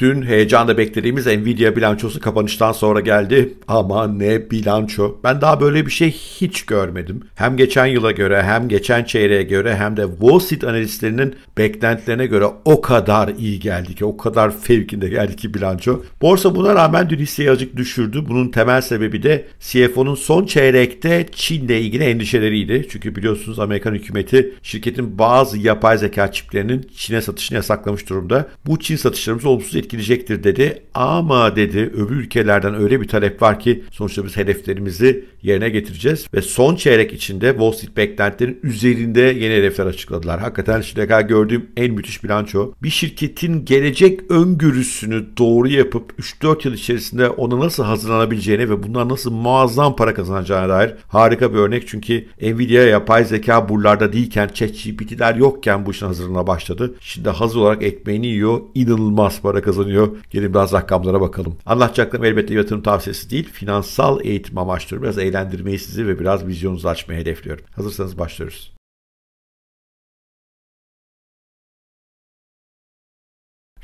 Dün heyecanla beklediğimiz Nvidia bilançosu kapanıştan sonra geldi. Ama ne bilanço. Ben daha böyle bir şey hiç görmedim. Hem geçen yıla göre hem geçen çeyreğe göre hem de Wall Street analistlerinin beklentilerine göre o kadar iyi geldi ki o kadar fevkinde geldi ki bilanço. Borsa buna rağmen dün hisseyi azıcık düşürdü. Bunun temel sebebi de CFO'nun son çeyrekte Çin'le ilgili endişeleriydi. Çünkü biliyorsunuz Amerikan hükümeti şirketin bazı yapay zeka çiplerinin Çin'e satışını yasaklamış durumda. Bu Çin satışlarımız olumsuz etkiledi etkileyecektir dedi. Ama dedi öbür ülkelerden öyle bir talep var ki sonuçta biz hedeflerimizi yerine getireceğiz. Ve son çeyrek içinde Wall Street beklentilerin üzerinde yeni hedefler açıkladılar. Hakikaten şimdiye kadar gördüğüm en müthiş bilanço. Bir şirketin gelecek öngörüsünü doğru yapıp 3-4 yıl içerisinde ona nasıl hazırlanabileceğine ve bundan nasıl muazzam para kazanacağına dair harika bir örnek. Çünkü Nvidia yapay zeka buralarda değilken, ChatGPT'ler yokken bu işin hazırlığına başladı. Şimdi hazır olarak ekmeğini yiyor, inanılmaz para kazanıyor. Gelin biraz rakamlara bakalım. Anlatacaklarım elbette yatırım tavsiyesi değil, finansal eğitim amaçları biraz eğlenceli eğlendirmeyi sizi ve biraz vizyonunuzu açmayı hedefliyorum. Hazırsanız başlıyoruz.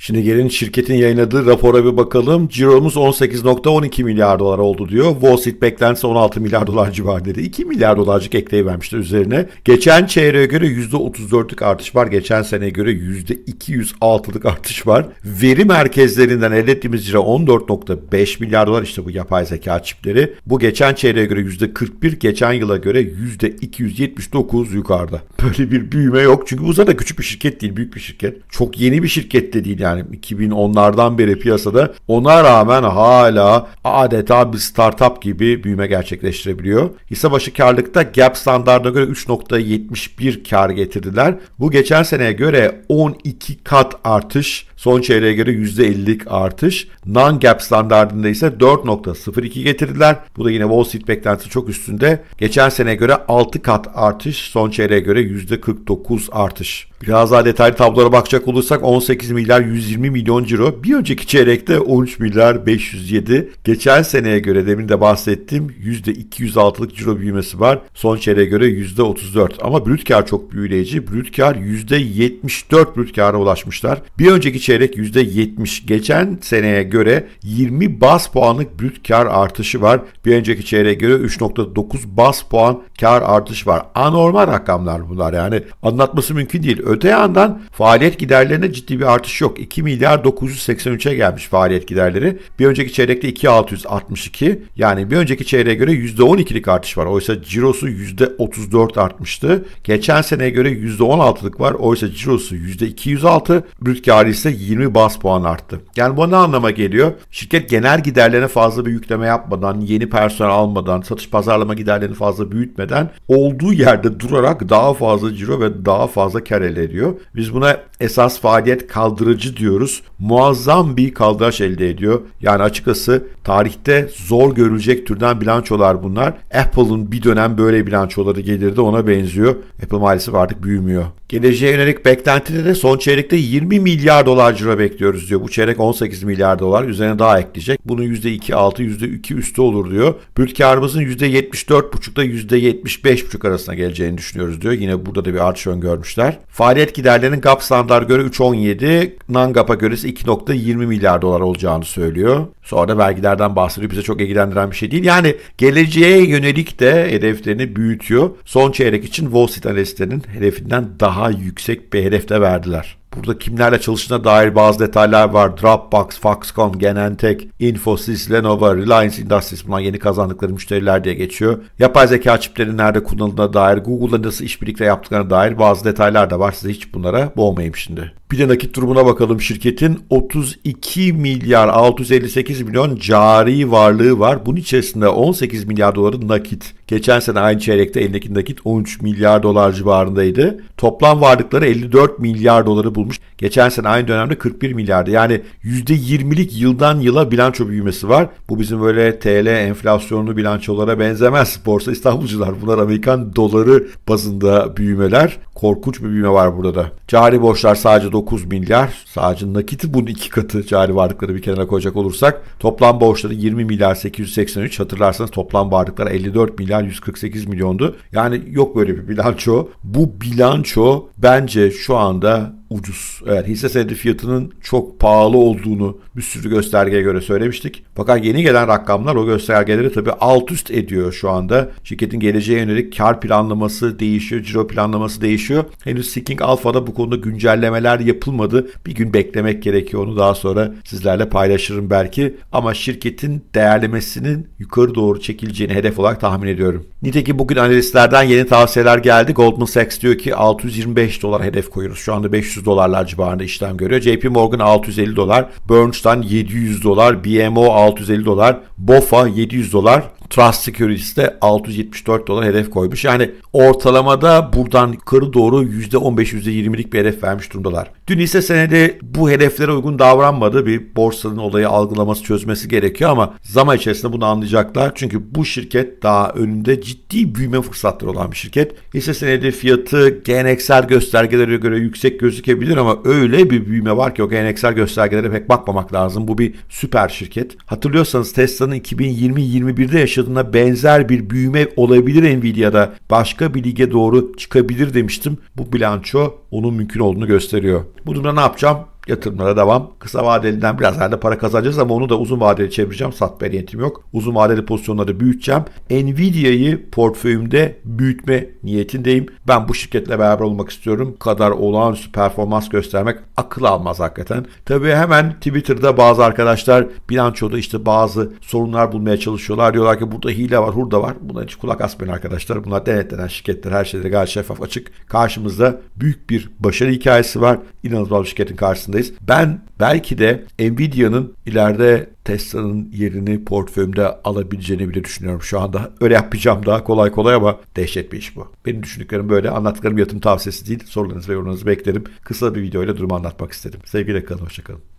Şimdi gelin şirketin yayınladığı rapora bir bakalım. Ciromuz 18.12 milyar dolar oldu diyor. Wall Street beklentisi 16 milyar dolar civarı dedi. 2 milyar dolarcık ekleyivermişti üzerine. Geçen çeyreğe göre %34'lük artış var. Geçen seneye göre %206'lık artış var. Veri merkezlerinden elde ettiğimiz ciro 14.5 milyar dolar. işte bu yapay zeka çipleri. Bu geçen çeyreğe göre %41, geçen yıla göre %279 yukarıda. Böyle bir büyüme yok. Çünkü bu zaten küçük bir şirket değil, büyük bir şirket. Çok yeni bir şirket de değil yani yani 2010'lardan beri piyasada ona rağmen hala adeta bir startup gibi büyüme gerçekleştirebiliyor. Hisse başı karlılıkta gap standartına göre 3.71 kar getirdiler. Bu geçen seneye göre 12 kat artış Son çeyreğe göre %50'lik artış. Non-GAAP standartında ise 4.02 getirdiler. Bu da yine Wall Street beklentisi çok üstünde. Geçen seneye göre 6 kat artış. Son çeyreğe göre %49 artış. Biraz daha detaylı tablolara bakacak olursak 18 milyar 120 milyon ciro. Bir önceki çeyrekte 13 milyar 507. Geçen seneye göre demin de bahsettim %206'lık ciro büyümesi var. Son çeyreğe göre %34. Ama brüt kar çok büyüleyici. Brüt kar %74 brüt kara ulaşmışlar. Bir önceki çeyrekte çeyrek %70. Geçen seneye göre 20 bas puanlık brüt kar artışı var. Bir önceki çeyreğe göre 3.9 bas puan kar artış var. Anormal rakamlar bunlar yani anlatması mümkün değil. Öte yandan faaliyet giderlerine ciddi bir artış yok. 2 milyar 983'e gelmiş faaliyet giderleri. Bir önceki çeyrekte 2662 yani bir önceki çeyreğe göre %12'lik artış var. Oysa cirosu %34 artmıştı. Geçen seneye göre %16'lık var. Oysa cirosu %206, brüt karı ise 20 bas puan arttı. Yani bu ne anlama geliyor? Şirket genel giderlerine fazla bir yükleme yapmadan, yeni personel almadan, satış pazarlama giderlerini fazla büyütmeden olduğu yerde durarak daha fazla ciro ve daha fazla kar elde ediyor. Biz buna esas faaliyet kaldırıcı diyoruz. Muazzam bir kaldıraç elde ediyor. Yani açıkçası tarihte zor görülecek türden bilançolar bunlar. Apple'ın bir dönem böyle bilançoları gelirdi ona benziyor. Apple maalesef artık büyümüyor. Geleceğe yönelik beklentide de son çeyrekte 20 milyar dolar ciro bekliyoruz diyor. Bu çeyrek 18 milyar dolar üzerine daha ekleyecek. Bunun %2 altı %2 üstü olur diyor. Bülk karımızın %74,5'da %75,5 arasına geleceğini düşünüyoruz diyor. Yine burada da bir artış öngörmüşler. Faaliyet giderlerinin GAP standartı Fiyatlar göre 3.17, Nangap'a göresi 2.20 milyar dolar olacağını söylüyor. Sonra da vergilerden bahsediyor. Bize çok ilgilendiren bir şey değil. Yani geleceğe yönelik de hedeflerini büyütüyor. Son çeyrek için Wall Street analistlerinin hedefinden daha yüksek bir hedef de verdiler. Burada kimlerle çalıştığına dair bazı detaylar var. Dropbox, Foxconn, Genentech, Infosys, Lenovo, Reliance Industries bunlar yeni kazandıkları müşteriler diye geçiyor. Yapay zeka çiplerinin nerede kullanıldığına dair, Google'la nasıl işbirlikle yaptıklarına dair bazı detaylar da var. Size hiç bunlara boğmayayım şimdi. Bir de nakit durumuna bakalım. Şirketin 32 milyar 658 milyon cari varlığı var. Bunun içerisinde 18 milyar doları nakit. Geçen sene aynı çeyrekte elindeki nakit 13 milyar dolar civarındaydı. Toplam varlıkları 54 milyar doları bulmuş. Geçen sene aynı dönemde 41 milyardı. Yani %20'lik yıldan yıla bilanço büyümesi var. Bu bizim böyle TL enflasyonlu bilançolara benzemez. Borsa İstanbulcular bunlar Amerikan doları bazında büyümeler. Korkunç bir büyüme var burada da. Cari borçlar sadece 9 milyar. Sadece nakiti bunun iki katı cari varlıkları bir kenara koyacak olursak. Toplam borçları 20 milyar 883 hatırlarsanız toplam varlıklar 54 milyar 148 milyondu. Yani yok böyle bir bilanço. Bu bilanço bence şu anda ucuz. Evet hisse senedi fiyatının çok pahalı olduğunu bir sürü göstergeye göre söylemiştik. Fakat yeni gelen rakamlar o göstergeleri tabii alt üst ediyor şu anda. Şirketin geleceğe yönelik kar planlaması değişiyor, ciro planlaması değişiyor. Henüz Seeking Alpha'da bu konuda güncellemeler yapılmadı. Bir gün beklemek gerekiyor. Onu daha sonra sizlerle paylaşırım belki. Ama şirketin değerlemesinin yukarı doğru çekileceğini hedef olarak tahmin ediyorum. Nitekim bugün analistlerden yeni tavsiyeler geldi. Goldman Sachs diyor ki 625 dolar hedef koyuyoruz. Şu anda 500 500 dolarlar civarında işlem görüyor. JP Morgan 650 dolar, Bernstein 700 dolar, BMO 650 dolar, BOFA 700 dolar, Trust Securities de 674 dolar hedef koymuş. Yani ortalamada buradan yukarı doğru %15-%20'lik bir hedef vermiş durumdalar. Dün hisse senedi bu hedeflere uygun davranmadı. Bir borsanın olayı algılaması çözmesi gerekiyor ama zaman içerisinde bunu anlayacaklar. Çünkü bu şirket daha önünde ciddi büyüme fırsatları olan bir şirket. Hisse senedi fiyatı geleneksel göstergelere göre yüksek gözükebilir ama öyle bir büyüme var ki o geleneksel göstergelere pek bakmamak lazım. Bu bir süper şirket. Hatırlıyorsanız Tesla'nın 2020-21'de yaşadığına benzer bir büyüme olabilir Nvidia'da. Başka bir lige doğru çıkabilir demiştim. Bu bilanço onun mümkün olduğunu gösteriyor. Bu durumda ne yapacağım? yatırımlara devam. Kısa vadelinden biraz herhalde para kazanacağız ama onu da uzun vadeli çevireceğim. Satma niyetim yok. Uzun vadeli pozisyonları büyüteceğim. Nvidia'yı portföyümde büyütme niyetindeyim. Ben bu şirketle beraber olmak istiyorum. Bu kadar olağanüstü performans göstermek akıl almaz hakikaten. Tabii hemen Twitter'da bazı arkadaşlar bilançoda işte bazı sorunlar bulmaya çalışıyorlar. Diyorlar ki burada hile var, hurda var. Buna hiç kulak asmayın arkadaşlar. Bunlar denetlenen şirketler. Her şeyde gayet şeffaf açık. Karşımızda büyük bir başarı hikayesi var. İnanılmaz bir şirketin karşısında noktasındayız. Ben belki de Nvidia'nın ileride Tesla'nın yerini portföyümde alabileceğini bile düşünüyorum şu anda. Öyle yapmayacağım daha kolay kolay ama dehşet bir iş bu. Benim düşündüklerim böyle. Anlattıklarım yatım tavsiyesi değil. Sorularınızı ve yorumlarınızı beklerim. Kısa bir videoyla durumu anlatmak istedim. Sevgiyle kalın, hoşçakalın.